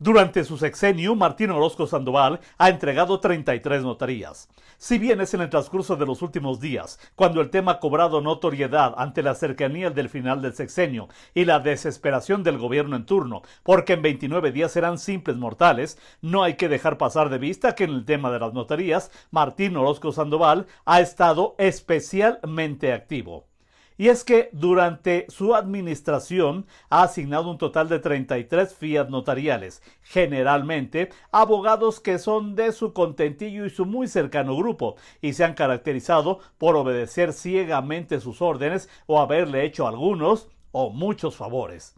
Durante su sexenio, Martín Orozco Sandoval ha entregado 33 notarías. Si bien es en el transcurso de los últimos días, cuando el tema ha cobrado notoriedad ante la cercanía del final del sexenio y la desesperación del gobierno en turno, porque en 29 días serán simples mortales, no hay que dejar pasar de vista que en el tema de las notarías, Martín Orozco Sandoval ha estado especialmente activo. Y es que durante su administración ha asignado un total de 33 fías notariales, generalmente abogados que son de su contentillo y su muy cercano grupo, y se han caracterizado por obedecer ciegamente sus órdenes o haberle hecho algunos o muchos favores.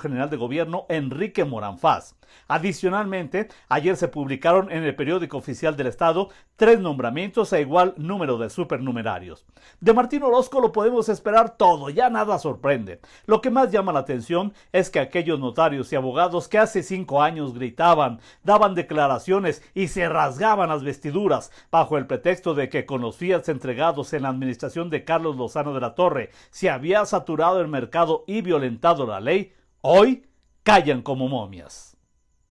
general de gobierno Enrique Moranfaz. Adicionalmente, ayer se publicaron en el periódico oficial del Estado tres nombramientos a e igual número de supernumerarios. De Martín Orozco lo podemos esperar todo, ya nada sorprende. Lo que más llama la atención es que aquellos notarios y abogados que hace cinco años gritaban, daban declaraciones y se rasgaban las vestiduras bajo el pretexto de que con los fiats entregados en la administración de Carlos Lozano de la Torre se había saturado el mercado y violentado la ley, Hoy callan como momias.